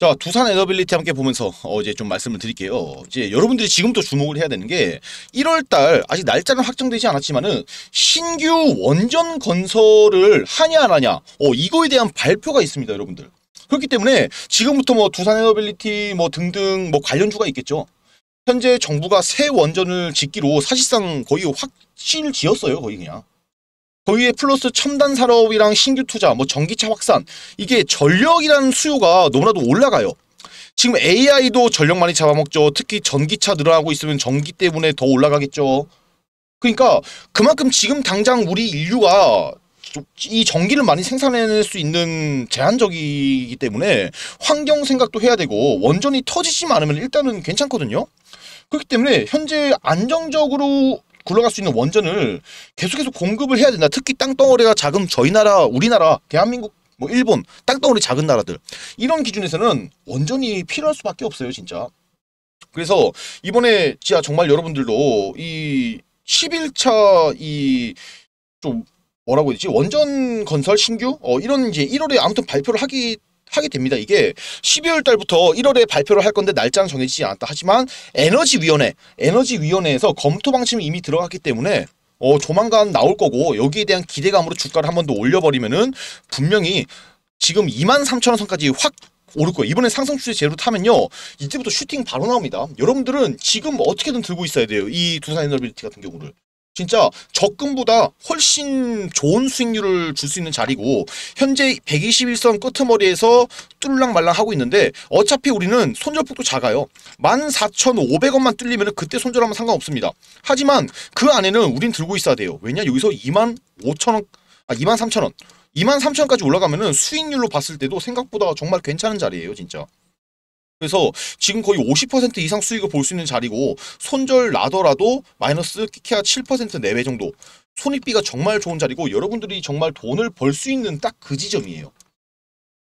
자 두산 에너빌리티 함께 보면서 어, 제좀 말씀을 드릴게요. 이제 여러분들이 지금도 주목을 해야 되는 게 1월달 아직 날짜는 확정되지 않았지만은 신규 원전 건설을 하냐 안 하냐 어, 이거에 대한 발표가 있습니다, 여러분들. 그렇기 때문에 지금부터 뭐 두산 에너빌리티 뭐 등등 뭐 관련주가 있겠죠. 현재 정부가 새 원전을 짓기로 사실상 거의 확신을 지었어요, 거의 그냥. 거기의 플러스 첨단 산업이랑 신규 투자, 뭐 전기차 확산 이게 전력이라는 수요가 너무나도 올라가요. 지금 AI도 전력 많이 잡아먹죠. 특히 전기차 늘어나고 있으면 전기 때문에 더 올라가겠죠. 그러니까 그만큼 지금 당장 우리 인류가 이 전기를 많이 생산해낼 수 있는 제한적이기 때문에 환경 생각도 해야 되고 원전이 터지지 않으면 일단은 괜찮거든요. 그렇기 때문에 현재 안정적으로 굴러갈 수 있는 원전을 계속해서 공급을 해야 된다. 특히 땅덩어리가 작은 저희 나라, 우리나라, 대한민국, 뭐 일본, 땅덩어리 작은 나라들 이런 기준에서는 원전이 필요할 수밖에 없어요, 진짜. 그래서 이번에 진짜 정말 여러분들도 이 11차 이좀 뭐라고 해야 되지 원전 건설 신규 어 이런 이제 1월에 아무튼 발표를 하기 하게 됩니다. 이게 12월 달부터 1월에 발표를 할 건데 날짜는 정해지지 않았다. 하지만 에너지위원회, 에너지위원회에서 검토 방침이 이미 들어갔기 때문에 어, 조만간 나올 거고 여기에 대한 기대감으로 주가를 한 번 더 올려버리면은 분명히 지금 2 3 0 0 0원 선까지 확 오를 거예요. 이번에 상승 추세 제로 타면요. 이때부터 슈팅 바로 나옵니다. 여러분들은 지금 어떻게든 들고 있어야 돼요. 이 두산 에너빌티 같은 경우를. 진짜 적금보다 훨씬 좋은 수익률을 줄 수 있는 자리고 현재 121선 끄트머리에서 뚫랑 말랑 하고 있는데 어차피 우리는 손절폭도 작아요. 14,500원만 뚫리면 그때 손절하면 상관없습니다. 하지만 그 안에는 우린 들고 있어야 돼요. 왜냐 여기서 25,000원 아 23,000원 23,000원까지 올라가면 수익률로 봤을 때도 생각보다 정말 괜찮은 자리예요 진짜. 그래서 지금 거의 50% 이상 수익을 볼 수 있는 자리고 손절 나더라도 마이너스 키키아 7% 내외 정도 손익비가 정말 좋은 자리고 여러분들이 정말 돈을 벌 수 있는 딱 그 지점이에요.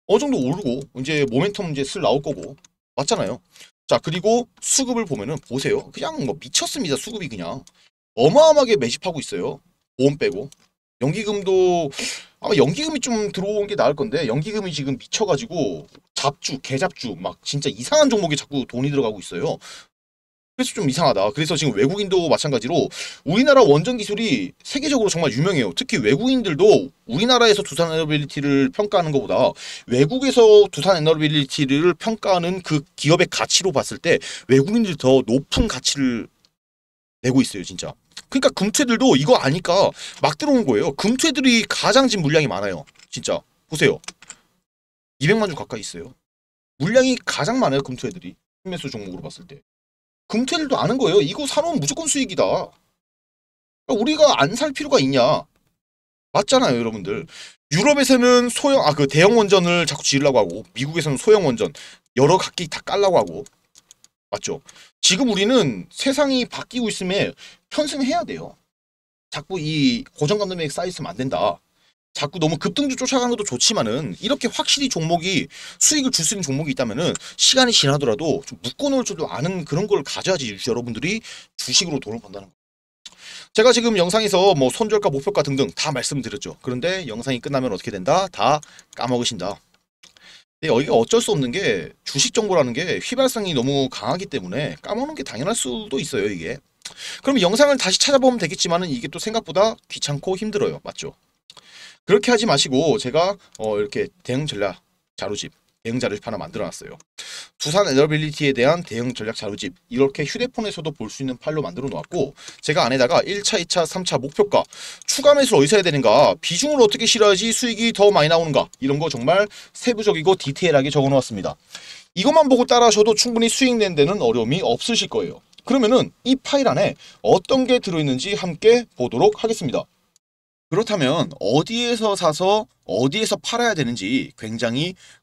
어느 정도 오르고 이제 모멘텀 이제 슬 나올 거고 맞잖아요. 자 그리고 수급을 보면은 보세요. 그냥 뭐 미쳤습니다. 수급이 그냥 어마어마하게 매집하고 있어요. 보험 빼고 연기금도 아마 연기금이 좀 들어온 게 나을 건데 연기금이 지금 미쳐가지고 잡주, 개잡주 막 진짜 이상한 종목에 자꾸 돈이 들어가고 있어요. 그래서 좀 이상하다. 그래서 지금 외국인도 마찬가지로 우리나라 원전 기술이 세계적으로 정말 유명해요. 특히 외국인들도 우리나라에서 두산 에너빌리티를 평가하는 것보다 외국에서 두산 에너빌리티를 평가하는 그 기업의 가치로 봤을 때 외국인들이 더 높은 가치를 내고 있어요, 진짜. 그러니까 금투들도 이거 아니까 막 들어온 거예요. 금투들이 가장 지금 물량이 많아요. 진짜 보세요. 200만 주 가까이 있어요. 물량이 가장 많아요. 금투들이 매수 종목으로 봤을 때. 금투들도 아는 거예요. 이거 사놓으면 무조건 수익이다. 그러니까 우리가 안 살 필요가 있냐. 맞잖아요. 여러분들. 유럽에서는 소형 아 그 대형 원전을 자꾸 지으려고 하고 미국에서는 소형 원전 여러 각기 다 깔라고 하고 맞죠? 지금 우리는 세상이 바뀌고 있음에 편승해야 돼요. 자꾸 이 고정관념에 쌓여있으면 안 된다. 자꾸 너무 급등주 쫓아가는 것도 좋지만은 이렇게 확실히 종목이 수익을 줄 수 있는 종목이 있다면은 시간이 지나더라도 좀 묶어놓을 줄도 아는 그런 걸 가져야지 여러분들이 주식으로 돈을 번다는 거예요. 제가 지금 영상에서 뭐손절과 목표가 등등 다 말씀드렸죠. 그런데 영상이 끝나면 어떻게 된다? 다 까먹으신다. 근데 네, 여기가 어쩔 수 없는 게 주식 정보라는 게 휘발성이 너무 강하기 때문에 까먹는 게 당연할 수도 있어요 이게 그럼 영상을 다시 찾아보면 되겠지만 은 이게 또 생각보다 귀찮고 힘들어요 맞죠 그렇게 하지 마시고 제가 어, 이렇게 대응 전략 자루집 대응 자료집 하나 만들어놨어요. 두산 에너빌리티에 대한 대응 전략 자료집 이렇게 휴대폰에서도 볼 수 있는 파일로 만들어 놓았고 제가 안에다가 1차, 2차, 3차 목표가 추가 매수를 어디서 해야 되는가 비중을 어떻게 실어야지 수익이 더 많이 나오는가 이런 거 정말 세부적이고 디테일하게 적어 놓았습니다. 이것만 보고 따라하셔도 충분히 수익 낸 데는 어려움이 없으실 거예요. 그러면은 이 파일 안에 어떤 게 들어있는지 함께 보도록 하겠습니다. 그렇다면 어디에서 사서 어디에서 팔아야 되는지 굉장히